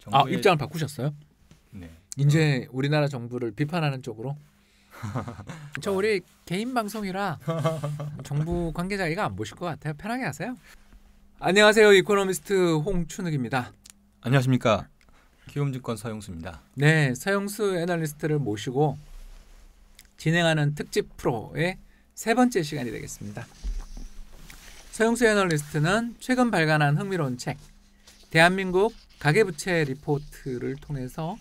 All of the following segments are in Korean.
정부의... 아 입장을 바꾸셨어요? 네. 이제 어. 우리나라 정부를 비판하는 쪽으로? 저 우리 개인 방송이라 정부 관계자이가 안 보실 것 같아요. 편하게 하세요. 안녕하세요. 이코노미스트 홍춘욱입니다. 안녕하십니까. 기움증권 서영수입니다. 네, 서영수 애널리스트를 모시고 진행하는 특집 프로의 세 번째 시간이 되겠습니다. 서영수 애널리스트는 최근 발간한 흥미로운 책 대한민국 가계부채 리포트를 통해서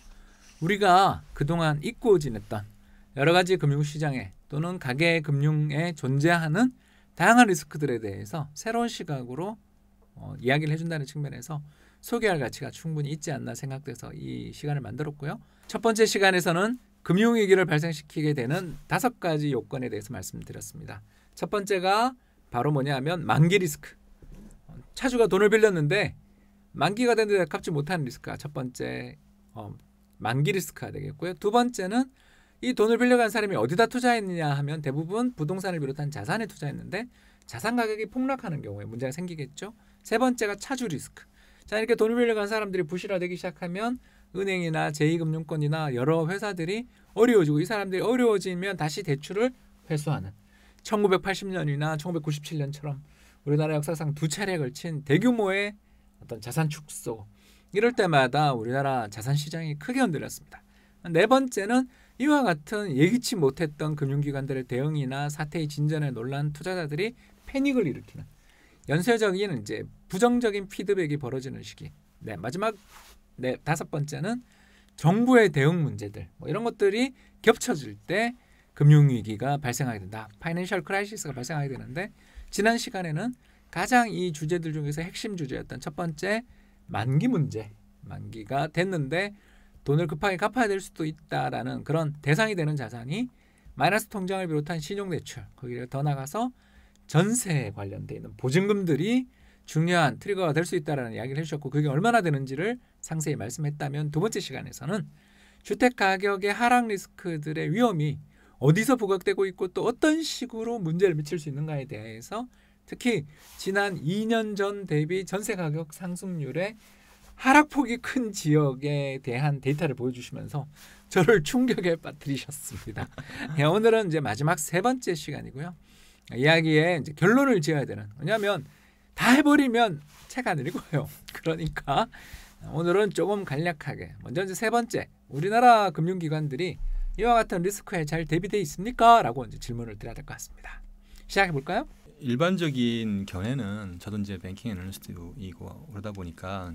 우리가 그동안 잊고 지냈던 여러 가지 금융시장에 또는 가계금융에 존재하는 다양한 리스크들에 대해서 새로운 시각으로 어, 이야기를 해준다는 측면에서 소개할 가치가 충분히 있지 않나 생각돼서 이 시간을 만들었고요. 첫 번째 시간에서는 금융위기를 발생시키게 되는 다섯 가지 요건에 대해서 말씀드렸습니다. 첫 번째가 바로 뭐냐 하면 만기 리스크. 어, 차주가 돈을 빌렸는데 만기가 됐는데 갚지 못하는 리스크가 첫 번째 어, 만기 리스크가 되겠고요. 두 번째는 이 돈을 빌려간 사람이 어디다 투자했느냐 하면 대부분 부동산을 비롯한 자산에 투자했는데 자산 가격이 폭락하는 경우에 문제가 생기겠죠. 세 번째가 차주 리스크. 자 이렇게 돈을 빌려간 사람들이 부실화되기 시작하면 은행이나 제2금융권이나 여러 회사들이 어려워지고 이 사람들이 어려워지면 다시 대출을 회수하는 1980년이나 1997년처럼 우리나라 역사상 두 차례에 걸친 대규모의 어떤 자산 축소 이럴 때마다 우리나라 자산 시장이 크게 흔들렸습니다. 네 번째는 이와 같은 예기치 못했던 금융기관들의 대응이나 사태의 진전에 놀란 투자자들이 패닉을 일으키는 연쇄적인 이제 부정적인 피드백이 벌어지는 시기. 네 마지막 네 다섯 번째는 정부의 대응 문제들 뭐 이런 것들이 겹쳐질 때 금융 위기가 발생하게 된다. 파이낸셜 크라이시스가 발생하게 되는데 지난 시간에는 가장 이 주제들 중에서 핵심 주제였던 첫 번째 만기 문제 만기가 됐는데 돈을 급하게 갚아야 될 수도 있다라는 그런 대상이 되는 자산이 마이너스 통장을 비롯한 신용대출 거기를 더 나가서 전세에 관련돼 있는 보증금들이 중요한 트리거가 될 수 있다라는 이야기를 해주셨고 그게 얼마나 되는지를 상세히 말씀했다면 두 번째 시간에서는 주택 가격의 하락 리스크들의 위험이 어디서 부각되고 있고 또 어떤 식으로 문제를 미칠 수 있는가에 대해서 특히 지난 2년 전 대비 전세 가격 상승률의 하락폭이 큰 지역에 대한 데이터를 보여주시면서 저를 충격에 빠뜨리셨습니다. 예, 오늘은 이제 마지막 세 번째 시간이고요. 이야기에 이제 결론을 지어야 되는. 왜냐하면 다 해버리면 책안 읽어요. 그러니까 오늘은 조금 간략하게 먼저 이제 세 번째 우리나라 금융기관들이 이와 같은 리스크에 잘대비되어 있습니까? 라고 이제 질문을 드려야 될 것 같습니다. 시작해 볼까요? 일반적인 견해는 저도 이제 뱅킹 애널리스트이고 그러다 보니까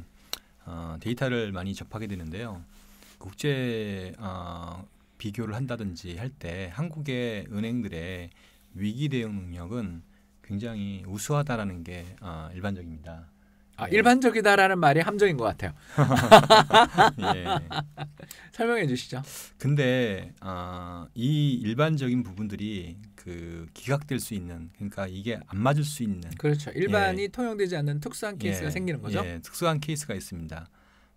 어, 데이터를 많이 접하게 되는데요. 국제 어, 비교를 한다든지 할 때 한국의 은행들의 위기 대응 능력은 굉장히 우수하다라는 게 어, 일반적입니다. 아, 네. 일반적이다라는 말이 함정인 것 같아요. 예. 설명해 주시죠. 근데 어, 이 일반적인 부분들이 그 기각될 수 있는 그러니까 이게 안 맞을 수 있는 그렇죠. 일반이 예. 통용되지 않는 특수한 케이스가 예. 생기는 거죠. 예. 특수한 케이스가 있습니다.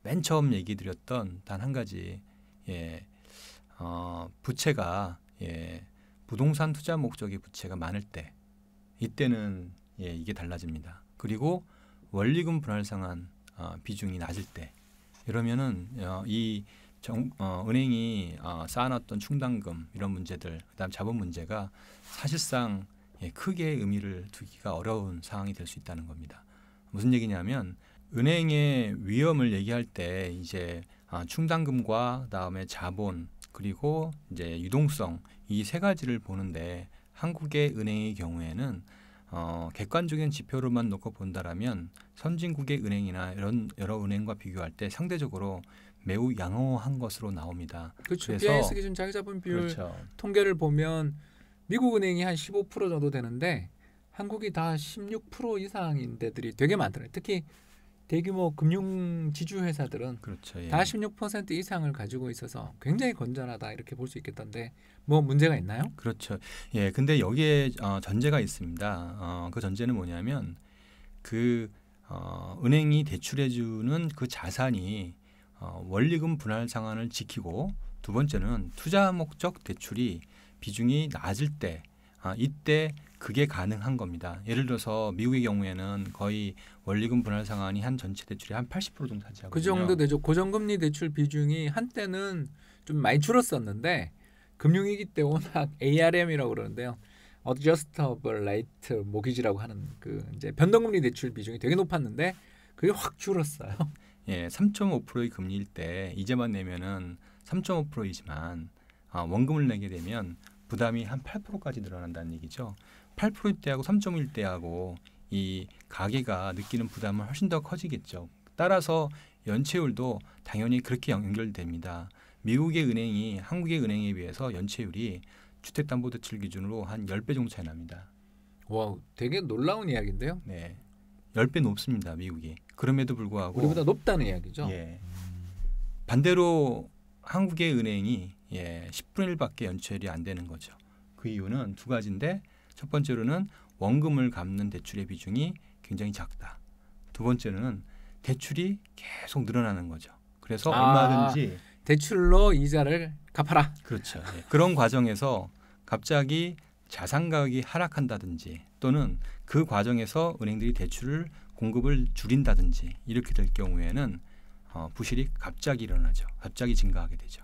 맨 처음 얘기 드렸던 단 한 가지 예. 어, 부채가 예. 부동산 투자 목적의 부채가 많을 때 이때는 예, 이게 달라집니다. 그리고 원리금 분할 상한 어, 비중이 낮을 때 이러면은 어, 이 정, 어, 은행이 어, 쌓아놨던 충당금 이런 문제들 그다음 자본 문제가 사실상 예, 크게 의미를 두기가 어려운 상황이 될 수 있다는 겁니다. 무슨 얘기냐면 은행의 위험을 얘기할 때 이제 아, 충당금과 다음에 자본 그리고 이제 유동성 이 세 가지를 보는데 한국의 은행의 경우에는 어, 객관적인 지표로만 놓고 본다라면 선진국의 은행이나 이런 여러 은행과 비교할 때 상대적으로 매우 양호한 것으로 나옵니다. 그렇죠. BIS 기준 자기자본 비율 그렇죠. 통계를 보면 미국 은행이 한 15% 정도 되는데 한국이 다 16% 이상인 데들이 되게 많더라고요. 특히 대규모 금융 지주 회사들은 그렇죠, 예. 다6 이상을 가지고 있어서 굉장히 건전하다 이렇게 볼 수 있겠던데 뭐 문제가 있나요? 그렇죠. 예, 근데 여기에 어, 전제가 있습니다. 어, 그 전제는 뭐냐면 그 어, 은행이 대출해주는 그 자산이 어, 원리금 분할 상한을 지키고 두 번째는 투자 목적 대출이 비중이 낮을 때 아, 이때 그게 가능한 겁니다. 예를 들어서 미국의 경우에는 거의 원리금 분할 상환이 한 전체 대출의 한 80% 정도 차지하고 그 정도 되죠. 고정금리 대출 비중이 한때는 좀 많이 줄었었는데 금융위기 때 워낙 ARM이라고 그러는데요. Adjustable Rate Mortgage라고 하는 그 이제 변동금리 대출 비중이 되게 높았는데 그게 확 줄었어요. 예, 3.5%의 금리일 때 이제만 내면은 3.5%이지만 아, 원금을 내게 되면 부담이 한 8%까지 늘어난다는 얘기죠. 8%대하고 3.1대하고 이 가계가 느끼는 부담은 훨씬 더 커지겠죠. 따라서 연체율도 당연히 그렇게 연결됩니다. 미국의 은행이 한국의 은행에 비해서 연체율이 주택담보대출 기준으로 한 10배 정도 차이 납니다. 와, 되게 놀라운 이야기인데요. 네. 10배 높습니다, 미국이. 그럼에도 불구하고 우리보다 높다는 이야기죠. 예. 반대로 한국의 은행이 예, 10분의 1밖에 연체율이 안 되는 거죠. 그 이유는 두 가지인데 첫 번째로는 원금을 갚는 대출의 비중이 굉장히 작다. 두 번째로는 대출이 계속 늘어나는 거죠. 그래서 아, 얼마든지 대출로 이자를 갚아라. 그렇죠. 예. 그런 과정에서 갑자기 자산 가격이 하락한다든지 또는 그 과정에서 은행들이 대출을 공급을 줄인다든지 이렇게 될 경우에는 어, 부실이 갑자기 일어나죠. 갑자기 증가하게 되죠.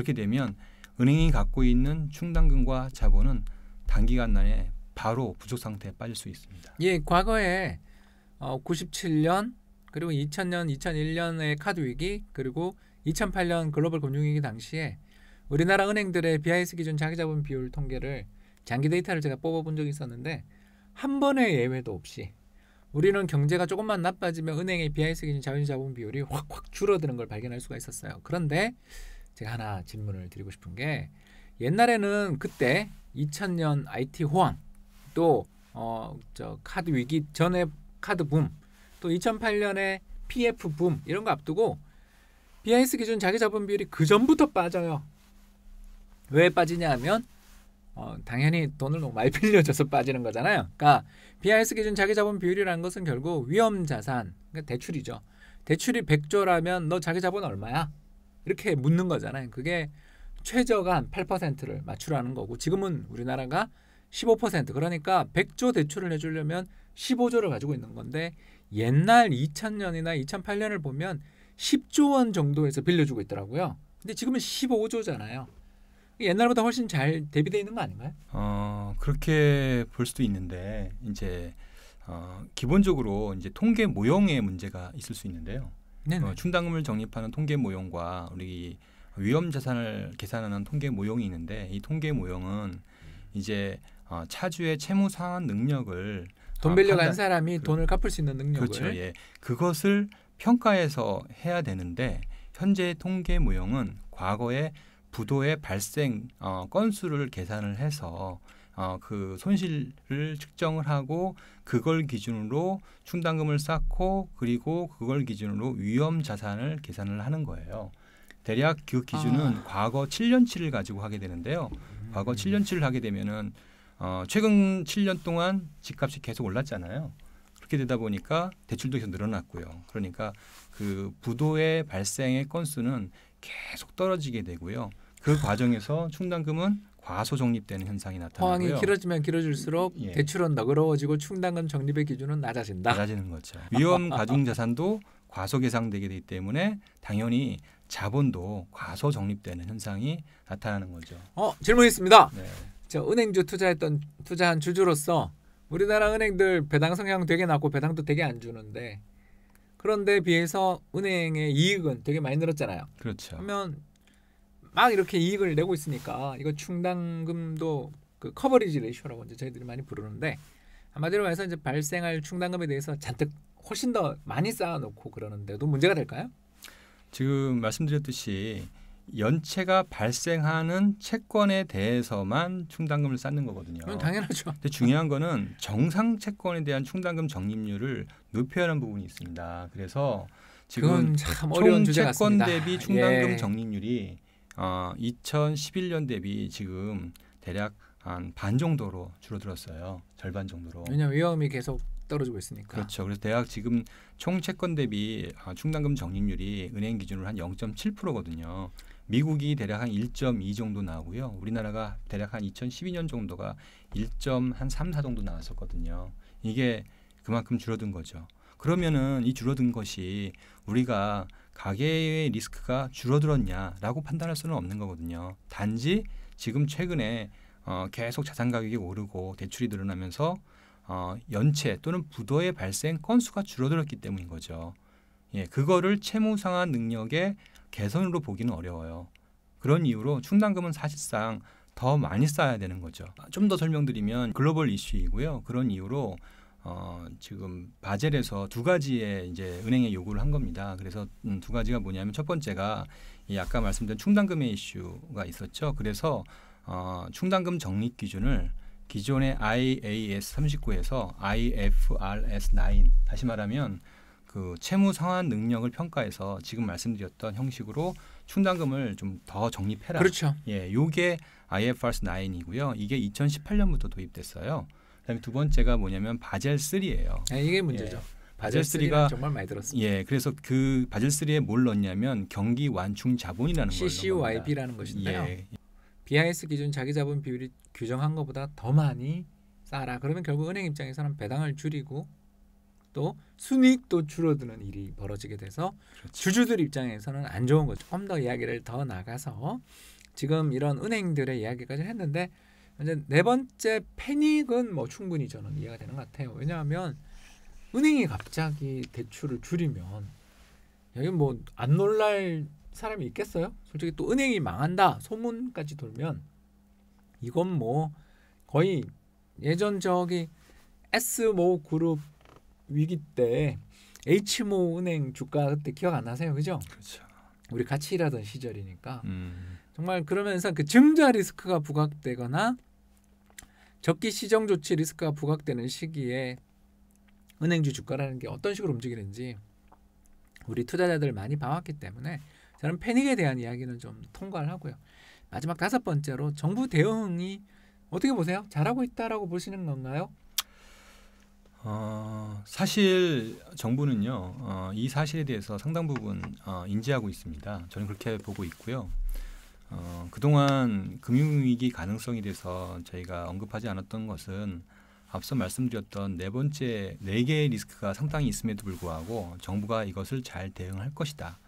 그렇게 되면 은행이 갖고 있는 충당금과 자본은 단기간 내에 바로 부족 상태에 빠질 수 있습니다. 예, 과거에 어, 97년 그리고 2000년, 2001년의 카드 위기 그리고 2008년 글로벌 금융위기 당시에 우리나라 은행들의 BIS 기준 자기자본 비율 통계를 장기 데이터를 제가 뽑아본 적이 있었는데 한 번의 예외도 없이 우리는 경제가 조금만 나빠지면 은행의 BIS 기준 자유자본 비율이 확확 줄어드는 걸 발견할 수가 있었어요. 그런데 제가 하나 질문을 드리고 싶은 게 옛날에는 그때 2000년 IT 호황 또어저 카드 위기 전에 카드 붐 또 2008년에 PF 붐 이런 거 앞두고 BIS 기준 자기 자본 비율이 그 전부터 빠져요. 왜 빠지냐 하면 어, 당연히 돈을 너무 많이 빌려줘서 빠지는 거잖아요. 그러니까 BIS 기준 자기 자본 비율이라는 것은 결국 위험 자산, 그러니까 대출이죠. 대출이 100조라면 너 자기 자본 얼마야? 이렇게 묻는 거잖아요. 그게 최저가 한 8%를 맞추라는 거고 지금은 우리나라가 15% 그러니까 100조 대출을 해주려면 15조를 가지고 있는 건데 옛날 2000년이나 2008년을 보면 10조 원 정도에서 빌려주고 있더라고요. 근데 지금은 15조잖아요. 옛날보다 훨씬 잘 대비돼 있는 거 아닌가요? 어 그렇게 볼 수도 있는데 이제 어, 기본적으로 이제 통계 모형의 문제가 있을 수 있는데요. 어, 충당금을 적립하는 통계 모형과 우리 위험 자산을 계산하는 통계 모형이 있는데 이 통계 모형은 이제 어, 차주의 채무 상환 능력을 아, 돈 빌려간 어, 사람이 그, 돈을 갚을 수 있는 능력을 그렇죠. 예. 그것을 평가해서 해야 되는데 현재 통계 모형은 과거의 부도의 발생 어, 건수를 계산을 해서 어, 그 손실을 측정을 하고 그걸 기준으로 충당금을 쌓고 그리고 그걸 기준으로 위험 자산을 계산을 하는 거예요. 대략 그 기준은 아. 과거 7년치를 가지고 하게 되는데요. 음. 과거 7년치를 하게 되면은 어, 최근 7년 동안 집값이 계속 올랐잖아요. 그렇게 되다 보니까 대출도 계속 늘어났고요. 그러니까 그 부도의 발생의 건수는 계속 떨어지게 되고요. 그 과정에서 충당금은 과소 적립되는 현상이 나타나고요. 호황이 길어지면 길어질수록 예. 대출은 너그러워지고 충당금 적립의 기준은 낮아진다. 낮아지는 거죠. 위험 가중 자산도 과소 계상되게 되기 때문에 당연히 자본도 과소 적립되는 현상이 나타나는 거죠. 어, 질문 있습니다. 네. 저 은행주 투자했던 투자한 주주로서 우리나라 은행들 배당 성향 되게 낮고 배당도 되게 안 주는데 그런데 비해서 은행의 이익은 되게 많이 늘었잖아요. 그렇죠. 그러면 막 이렇게 이익을 내고 있으니까 이거 충당금도 그 커버리지 레이쇼라고 이제 저희들이 많이 부르는데 한마디로 말해서 이제 발생할 충당금에 대해서 잔뜩 훨씬 더 많이 쌓아놓고 그러는데도 문제가 될까요? 지금 말씀드렸듯이 연체가 발생하는 채권에 대해서만 충당금을 쌓는 거거든요. 그럼 당연하죠. 근데 중요한 거는 정상 채권에 대한 충당금 적립률을 높여야 하는 부분이 있습니다. 그래서 지금 총 채권 같습니다. 대비 충당금 예. 적립률이 어, 2011년 대비 지금 대략 한 반 정도로 줄어들었어요. 절반 정도로. 왜냐면 위험이 계속 떨어지고 있으니까. 그렇죠. 그래서 대학 지금 총 채권 대비 아, 충당금 적립률이 은행 기준으로 한 0.7%거든요. 미국이 대략 한 1.2 정도 나오고요. 우리나라가 대략 한 2012년 정도가 1.34 정도 나왔었거든요. 이게 그만큼 줄어든 거죠. 그러면은 이 줄어든 것이 우리가 가계의 리스크가 줄어들었냐라고 판단할 수는 없는 거거든요. 단지 지금 최근에 어, 계속 자산 가격이 오르고 대출이 늘어나면서 어, 연체 또는 부도의 발생 건수가 줄어들었기 때문인 거죠. 예, 그거를 채무 상환 능력의 개선으로 보기는 어려워요. 그런 이유로 충당금은 사실상 더 많이 쌓아야 되는 거죠. 아, 좀더 설명드리면 글로벌 이슈이고요. 그런 이유로 어, 지금 바젤에서 두 가지의 이제 은행에 요구를 한 겁니다. 그래서 음, 두 가지가 뭐냐면 첫 번째가 이 아까 말씀드린 충당금의 이슈가 있었죠. 그래서 어, 충당금 적립 기준을 기존의 IAS 39에서 IFRS 9 다시 말하면 그 채무 상환 능력을 평가해서 지금 말씀드렸던 형식으로 충당금을 좀 더 적립해라. 그렇죠. 예, 요게 IFRS 9이고요. 이게 2018년부터 도입됐어요. 그다음에 두 번째가 뭐냐면 바젤 3예요. 네, 아, 이게 문제죠. 예. 바젤 3가 정말 많이 들었습니다. 예, 그래서 그 바젤 3에 뭘 넣냐면 경기 완충 자본이라는 거예요. CCYB라는 것인데요. 예. BIS 기준 자기 자본 비율이 규정한 것보다 더 많이 쌓아라. 그러면 결국 은행 입장에서는 배당을 줄이고 또순익도 줄어드는 일이 벌어지게 돼서 그렇죠. 주주들 입장에서는 안 좋은 거죠. 조더 이야기를 더 나가서 지금 이런 은행들의 이야기까지 했는데 이제 네 번째 패닉은 뭐 충분히 저는 이해가 되는 것 같아요. 왜냐하면 은행이 갑자기 대출을 줄이면 여기 뭐 안 놀랄 사람이 있겠어요? 솔직히 또 은행이 망한다 소문까지 돌면 이건 뭐 거의 예전 저기 S모 그룹 위기 때 H모 은행 주가 그때 기억 안 나세요? 그죠? 그렇죠. 우리 같이 일하던 시절이니까 음. 정말 그러면서 그 증자 리스크가 부각되거나 적기 시정 조치 리스크가 부각되는 시기에 은행주 주가라는 게 어떤 식으로 움직이는지 우리 투자자들 많이 봐왔기 때문에 저는 패닉에 대한 이야기는 좀 통과를 하고요. 마지막 다섯 번째로 정부 대응이 어떻게 보세요? 잘하고 있다라고 보시는 건가요? 어, 사실 정부는요 어, 이 사실에 대해서 상당 부분 어, 인지하고 있습니다. 저는 그렇게 보고 있고요. 어, 그동안 금융위기 가능성에 대해서 저희가 언급하지 않았던 것은 앞서 말씀드렸던 네 번째 네 개의 리스크가 상당히 있음에도 불구하고 정부가 이것을 잘 대응할 것이다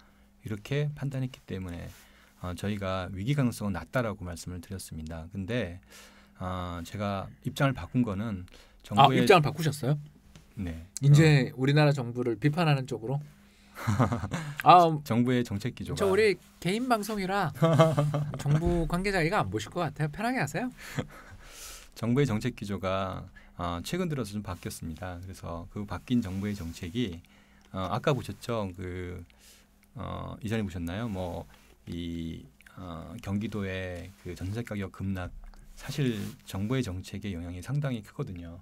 이렇게 판단했기 때문에 어, 저희가 위기 가능성은 낮다라고 말씀을 드렸습니다. 근데 어, 제가 입장을 바꾼 거는 아, 정부의 아, 입장을 바꾸셨어요? 네. 이제 어. 우리나라 정부를 비판하는 쪽으로 아, 정부의 정책 기조가. 저 우리 개인 방송이라 정부 관계자 이가 안 보실 것 같아요. 편하게 하세요. 정부의 정책 기조가 어, 최근 들어서 좀 바뀌었습니다. 그래서 그 바뀐 정부의 정책이 어, 아까 보셨죠? 그 어, 이전에 보셨나요? 뭐이 어, 경기도의 그 전세 가격 급락 사실 정부의 정책의 영향이 상당히 크거든요.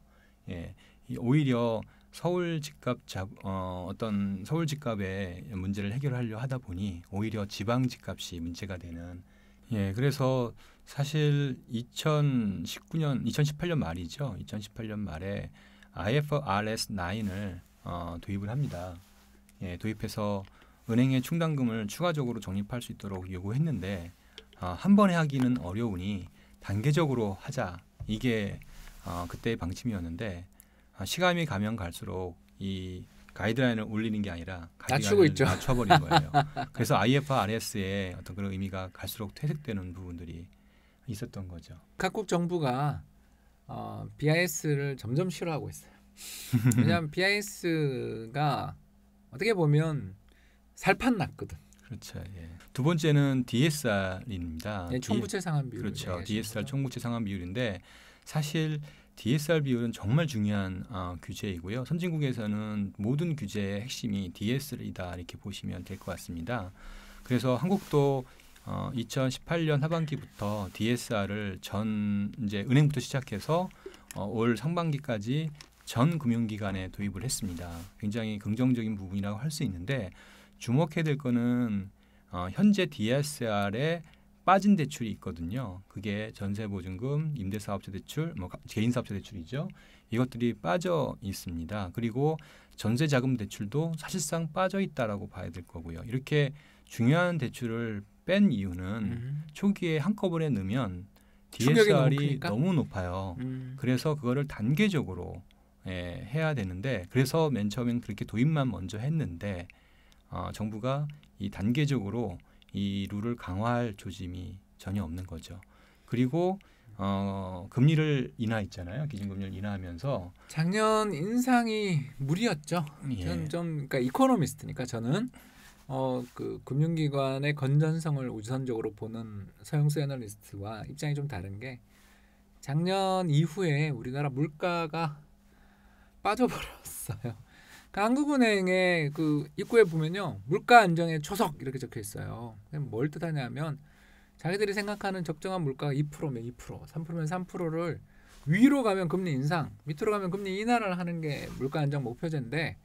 예, 오히려 서울 집값 자, 어, 어떤 서울 집값의 문제를 해결하려 하다 보니 오히려 지방 집값이 문제가 되는 예 그래서 사실 2019년 2018년 말이죠 2018년 말에 IFRS9을 어, 도입을 합니다. 예 도입해서 은행의 충당금을 추가적으로 적립할 수 있도록 요구했는데 어, 한 번에 하기는 어려우니 단계적으로 하자 이게 어, 그때의 방침이었는데 아, 시간이 가면 갈수록 이 가이드라인을 올리는 게 아니라 낮추고 있죠. 낮춰버린 거예요. 그래서 IFRS의 어떤 그런 의미가 갈수록 퇴색되는 부분들이 있었던 거죠. 각국 정부가 어, BIS를 점점 싫어하고 있어요. 왜냐하면 BIS가 어떻게 보면 살판 났거든. 그렇죠. 예. 두 번째는 DSR입니다. 예, 네, 총부채 상환 비율. 그렇죠. DSR 총부채 상환 비율인데 사실 DSR 비율은 정말 중요한 어, 규제이고요. 선진국에서는 모든 규제의 핵심이 DS이다 r 이렇게 보시면 될 것 같습니다. 그래서 한국도 어, 2018년 하반기부터 DSR을 전 이제 은행부터 시작해서 어, 올 상반기까지 전 금융기관에 도입을 했습니다. 굉장히 긍정적인 부분이라고 할 수 있는데 주목해야 될 거는 어, 현재 DSR의 빠진 대출이 있거든요. 그게 전세보증금, 임대사업자 대출, 뭐 개인사업자 대출이죠. 이것들이 빠져 있습니다. 그리고 전세자금 대출도 사실상 빠져 있다라고 봐야 될 거고요. 이렇게 중요한 대출을 뺀 이유는 음. 초기에 한꺼번에 넣으면 DSR이 너무 높아요. 음. 그래서 그거를 단계적으로 예, 해야 되는데 그래서 맨 처음엔 그렇게 도입만 먼저 했는데 어, 정부가 이 단계적으로 이 룰을 강화할 조짐이 전혀 없는 거죠. 그리고 어, 금리를 인하했잖아요. 기준금리를 인하하면서 작년 인상이 무리였죠. 예. 저는 좀 그러니까 이코노미스트니까 저는 어, 그 금융기관의 건전성을 우선적으로 보는 서영수 애널리스트와 입장이 좀 다른 게 작년 이후에 우리나라 물가가 빠져버렸어요. 그러니까 한국은행의 그 입구에 보면요 물가 안정의 초석 이렇게 적혀 있어요. 뭘 뜻하냐면 자기들이 생각하는 적정한 물가가 2%면 2%, 3%면 3%를 위로 가면 금리 인상, 밑으로 가면 금리 인하를 하는 게 물가 안정 목표제인데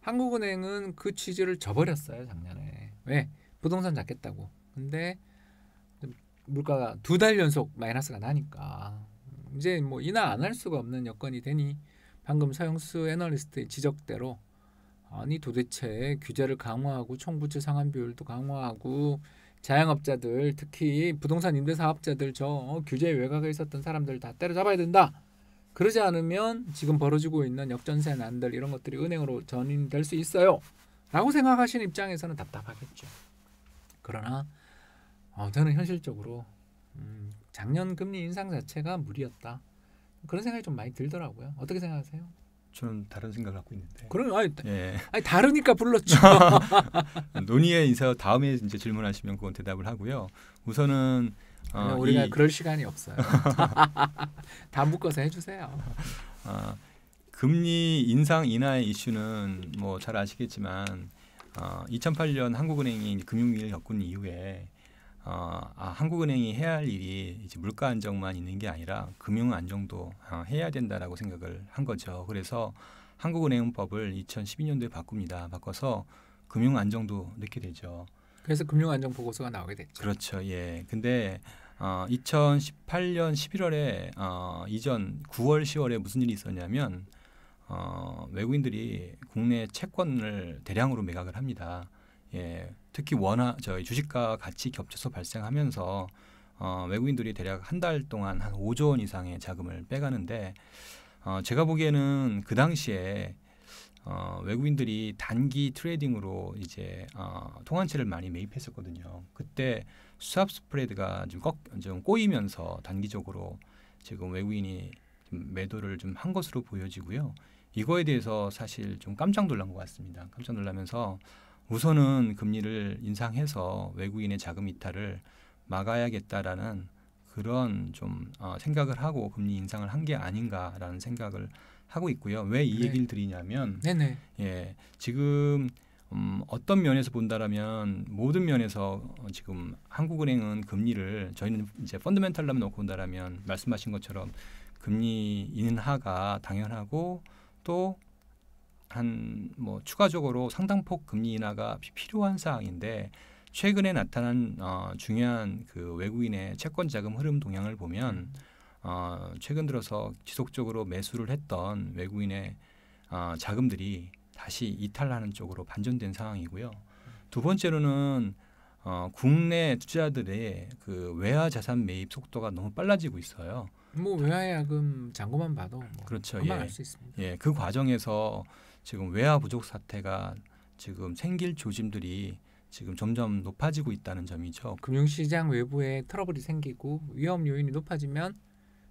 한국은행은 그 취지를 저버렸어요 작년에 왜 부동산 잡겠다고. 근데 물가가 두 달 연속 마이너스가 나니까 이제 뭐 인하 안 할 수가 없는 여건이 되니 방금 서영수 애널리스트의 지적대로 아니 도대체 규제를 강화하고 총부채 상환 비율도 강화하고 자영업자들 특히 부동산 임대 사업자들 저 규제 외곽에 있었던 사람들 다 때려잡아야 된다. 그러지 않으면 지금 벌어지고 있는 역전세 난들 이런 것들이 은행으로 전인될 수 있어요. 라고 생각하시는 입장에서는 답답하겠죠. 그러나 어, 저는 현실적으로 음, 작년 금리 인상 자체가 무리였다. 그런 생각이 좀 많이 들더라고요. 어떻게 생각하세요? 저는 다른 생각을 갖고 있는데. 그럼 아니, 예. 아니 다르니까 불렀죠. 논의에 인사 다음에 이제 질문하시면 그건 대답을 하고요. 우선은 어, 우리가 이, 그럴 시간이 없어요. 다 묶어서 해주세요. 어, 금리 인상 인하의 이슈는 뭐 잘 아시겠지만 어, 2008년 한국은행이 금융위기를 겪은 이후에 어, 아, 한국은행이 해야 할 일이 이제 물가 안정만 있는 게 아니라 금융 안정도 어, 해야 된다라고 생각을 한 거죠. 그래서 한국은행법을 2012년도에 바꿉니다. 바꿔서 금융 안정도 넣게 되죠. 그래서 금융 안정 보고서가 나오게 됐죠. 그렇죠. 예. 근데 어, 2018년 11월에 어, 이전 9월 10월에 무슨 일이 있었냐면 어, 외국인들이 국내 채권을 대량으로 매각을 합니다. 예. 특히 원화 저 주식과 같이 겹쳐서 발생하면서 어, 외국인들이 대략 한 달 동안 한 5조 원 이상의 자금을 빼가는데 어, 제가 보기에는 그 당시에 어, 외국인들이 단기 트레이딩으로 이제 어, 통한채를 많이 매입했었거든요. 그때 수압 스프레드가 좀, 꺾, 좀 꼬이면서 단기적으로 지금 외국인이 좀 매도를 좀 한 것으로 보여지고요. 이거에 대해서 사실 좀 깜짝 놀란 것 같습니다. 깜짝 놀라면서 우선은 금리를 인상해서 외국인의 자금 이탈을 막아야겠다라는 그런 좀 어, 생각을 하고 금리 인상을 한 게 아닌가라는 생각을 하고 있고요. 왜이 네. 얘기를 드리냐면 네네. 예 지금 음, 어떤 면에서 본다라면 모든 면에서 어, 지금 한국은행은 금리를 저희는 이제 펀드멘탈라 놓고 본다라면 말씀하신 것처럼 금리 인하가 당연하고 또 한뭐 추가적으로 상당폭 금리 인하가 필요한 사항인데 최근에 나타난 어, 중요한 그 외국인의 채권 자금 흐름 동향을 보면 어, 최근 들어서 지속적으로 매수를 했던 외국인의 어, 자금들이 다시 이탈하는 쪽으로 반전된 상황이고요. 두 번째로는 어, 국내 투자들의 그 외화 자산 매입 속도가 너무 빨라지고 있어요. 뭐 외화 야금 잔고만 봐도 뭐 그렇죠. 예. 예, 그 과정에서 지금 외화 부족 사태가 지금 생길 조짐들이 지금 점점 높아지고 있다는 점이죠. 금융시장 외부에 트러블이 생기고 위험 요인이 높아지면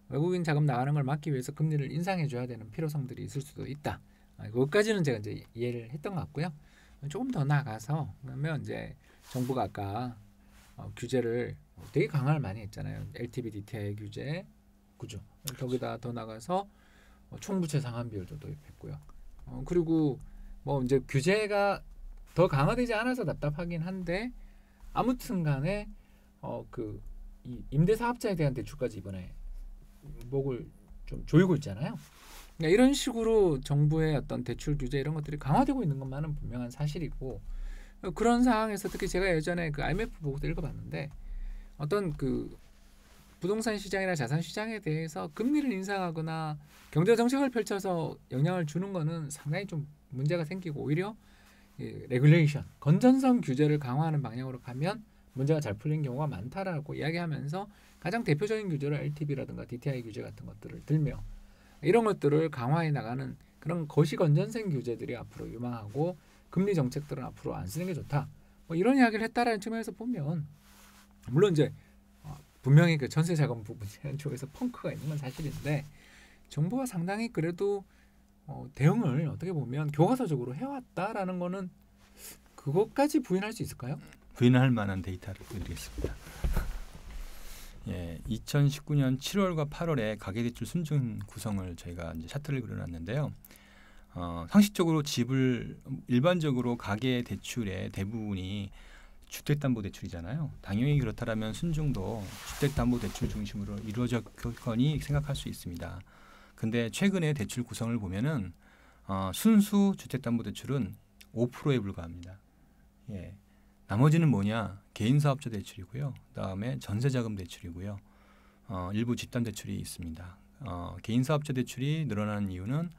외국인 자금 나가는 걸 막기 위해서 금리를 인상해 줘야 되는 필요성들이 있을 수도 있다. 아, 그것까지는 제가 이제 이해를 했던 것 같고요. 조금 더 나아가서 그러면 이제 정부가 아까 어, 규제를 되게 강화를 많이 했잖아요. LTV DTI 규제, 구조. 거기다 더 나가서 어, 총부채 상환 비율도 도입했고요. 어, 그리고 뭐 이제 규제가 더 강화되지 않아서 답답하긴 한데 아무튼간에 어그 임대 사업자에 대한 대출까지 이번에 목을 좀 조이고 있잖아요. 그러니까 이런 식으로 정부의 어떤 대출 규제 이런 것들이 강화되고 있는 것만은 분명한 사실이고 어, 그런 상황에서 특히 제가 예전에 그 IMF 보고도 읽어봤는데 어떤 그 부동산 시장이나 자산 시장에 대해서 금리를 인상하거나 경제 정책을 펼쳐서 영향을 주는 거는 상당히 좀 문제가 생기고 오히려 이 레귤레이션 건전성 규제를 강화하는 방향으로 가면 문제가 잘 풀린 경우가 많다라고 이야기하면서 가장 대표적인 규제로 LTV라든가 DTI 규제 같은 것들을 들며 이런 것들을 강화해 나가는 그런 거시 건전성 규제들이 앞으로 유망하고 금리 정책들은 앞으로 안 쓰는 게 좋다. 뭐 이런 이야기를 했다라는 측면에서 보면 물론 이제 분명히 그 전세 자금 부분 쪽에서 펑크가 있는 건 사실인데 정부가 상당히 그래도 어, 대응을 어떻게 보면 교과서적으로 해왔다라는 거는 그것까지 부인할 수 있을까요? 부인할 만한 데이터를 드리겠습니다. 예, 2019년 7월과 8월에 가계대출 순증 구성을 저희가 이제 차트를 그려놨는데요. 어, 상식적으로 집을 일반적으로 가계 대출의 대부분이 주택담보대출이잖아요. 당연히 그렇다라면 순중도 주택담보대출 중심으로 이루어졌거니 생각할 수 있습니다. 근데 최근에 대출 구성을 보면은 어, 순수 주택담보대출은 5%에 불과합니다. 예. 나머지는 뭐냐? 개인사업자 대출이고요. 그다음에 전세자금 대출이고요. 어, 일부 집단 대출이 있습니다. 어, 개인사업자 대출이 늘어난 이유는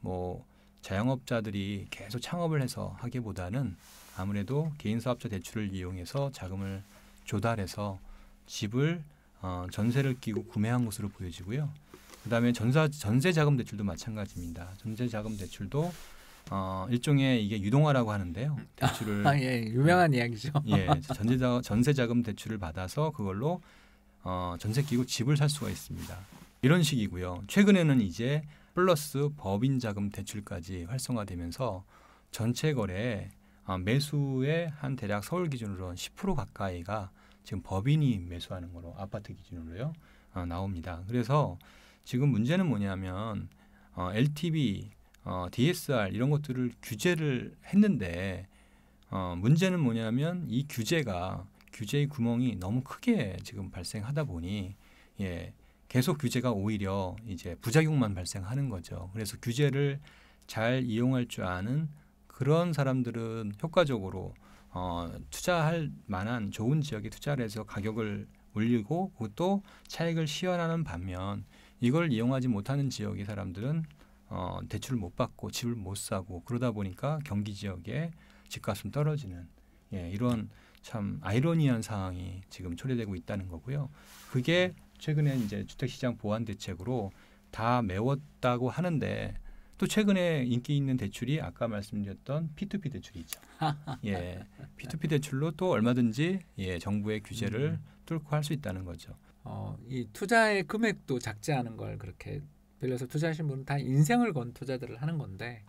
뭐 자영업자들이 계속 창업을 해서 하기보다는 아무래도 개인 사업자 대출을 이용해서 자금을 조달해서 집을 어, 전세를 끼고 구매한 것으로 보여지고요. 그다음에 전사, 전세 자금 대출도 마찬가지입니다. 전세 자금 대출도 어, 일종의 이게 유동화라고 하는데요. 대출을 아, 예, 유명한 어, 이야기죠. 예, 전세 자 전세 자금 대출을 받아서 그걸로 어, 전세 끼고 집을 살 수가 있습니다. 이런 식이고요. 최근에는 이제 플러스 법인 자금 대출까지 활성화되면서 전체 거래 어, 매수의 한 대략 서울 기준으로 1 0 가까이가 지금 법인이 매수하는 거로 아파트 기준으로요 아, 나옵니다. 그래서 지금 문제는 뭐냐면 어, LTV, 어, DSR 이런 것들을 규제를 했는데 어, 문제는 뭐냐면 이 규제가 규제의 구멍이 너무 크게 지금 발생하다 보니 예, 계속 규제가 오히려 이제 부작용만 발생하는 거죠. 그래서 규제를 잘 이용할 줄 아는 그런 사람들은 효과적으로 어, 투자할 만한 좋은 지역에 투자를 해서 가격을 올리고 그것도 차익을 시현하는 반면 이걸 이용하지 못하는 지역의 사람들은 어, 대출을 못 받고 집을 못 사고 그러다 보니까 경기 지역에 집값은 떨어지는 예, 이런 참 아이러니한 상황이 지금 초래되고 있다는 거고요. 그게 최근에 이제 주택시장 보완 대책으로 다 메웠다고 하는데 또 최근에 인기 있는 대출이 아까 말씀드렸던 P2P 대출이 죠 예, P2P 대출로 또 얼마든지 예, 정부의 규제를 음. 뚫고 할 수 있다는 거죠. 어, 이 투자의 금액도 작지 않은 걸 그렇게 빌려서 투자하신 분은 다 인생을 건 투자들을 하는 건데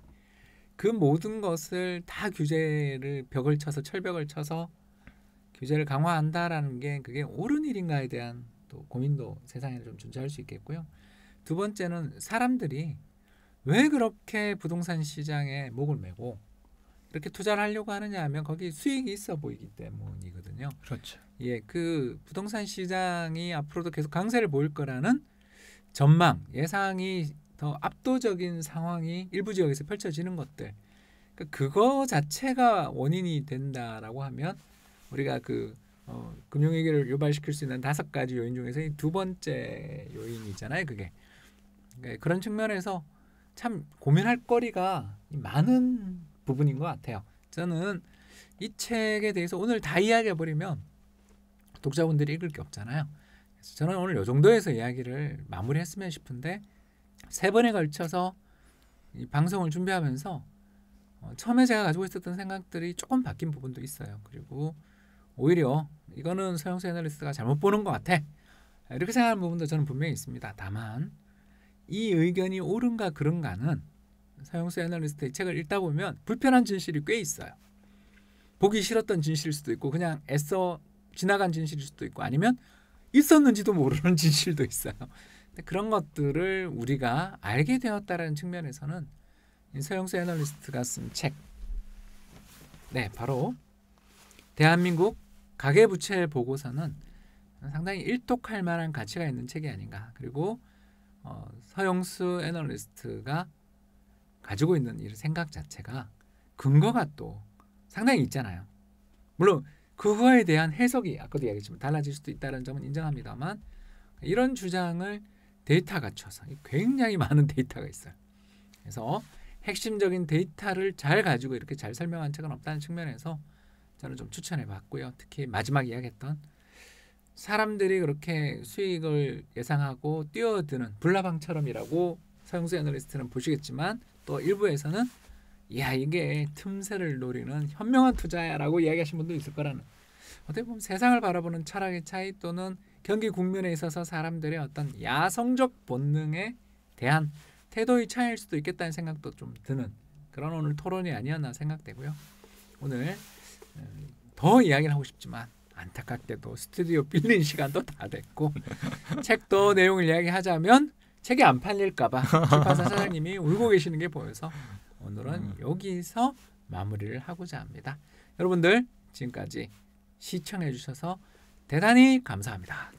그 모든 것을 다 규제를 벽을 쳐서 철벽을 쳐서 규제를 강화한다라는 게 그게 옳은 일인가에 대한 또 고민도 세상에 좀 존재할 수 있겠고요. 두 번째는 사람들이 왜 그렇게 부동산 시장에 목을 메고 이렇게 투자를 하려고 하느냐 하면 거기 수익이 있어 보이기 때문이거든요. 그렇죠. 예, 그 부동산 시장이 앞으로도 계속 강세를 보일 거라는 전망, 예상이 더 압도적인 상황이 일부 지역에서 펼쳐지는 것들. 그러니까 그거 자체가 원인이 된다라고 하면 우리가 그 어, 금융위기를 유발시킬 수 있는 다섯 가지 요인 중에서 이두 번째 요인이잖아요, 그게. 그러니까 그런 측면에서 참 고민할 거리가 많은 부분인 것 같아요. 저는 이 책에 대해서 오늘 다 이야기해 버리면 독자분들이 읽을 게 없잖아요. 그래서 저는 오늘 이 정도에서 이야기를 마무리했으면 싶은데 세 번에 걸쳐서 이 방송을 준비하면서 어, 처음에 제가 가지고 있었던 생각들이 조금 바뀐 부분도 있어요. 그리고 오히려 이거는 서영수 애널리스트가 잘못 보는 것 같아. 이렇게 생각하는 부분도 저는 분명히 있습니다. 다만 이 의견이 옳은가 그런가는 사용수 애널리스트의 책을 읽다 보면 불편한 진실이 꽤 있어요. 보기 싫었던 진실일 수도 있고 그냥 애써 지나간 진실일 수도 있고 아니면 있었는지도 모르는 진실도 있어요. 그런 것들을 우리가 알게 되었다는 측면에서는 서영수 애널리스트가 쓴 책, 네 바로 대한민국 가계부채 보고서는 상당히 일독할 만한 가치가 있는 책이 아닌가. 그리고 어, 서영수 애널리스트가 가지고 있는 이 생각 자체가 근거가 또 상당히 있잖아요. 물론 그거에 대한 해석이 아까도 이야기했지만 달라질 수도 있다는 점은 인정합니다만 이런 주장을 데이터 갖춰서 굉장히 많은 데이터가 있어요. 그래서 핵심적인 데이터를 잘 가지고 이렇게 잘 설명한 책은 없다는 측면에서 저는 좀 추천해 봤고요. 특히 마지막 이야기했던 사람들이 그렇게 수익을 예상하고 뛰어드는 불나방처럼이라고 서용수 애널리스트는 보시겠지만 또 일부에서는 야 이게 틈새를 노리는 현명한 투자야라고 이야기하신 분도 있을 거라는 어떻게 보면 세상을 바라보는 철학의 차이 또는 경기 국면에 있어서 사람들의 어떤 야성적 본능에 대한 태도의 차이일 수도 있겠다는 생각도 좀 드는 그런 오늘 토론이 아니었나 생각되고요. 오늘 음, 더 이야기를 하고 싶지만 안타깝게도 스튜디오 빌린 시간도 다 됐고 책도 내용을 이야기하자면 책이 안 팔릴까봐 출판사 사장님이 울고 계시는 게 보여서 오늘은 음. 여기서 마무리를 하고자 합니다. 여러분들 지금까지 시청해 주셔서 대단히 감사합니다.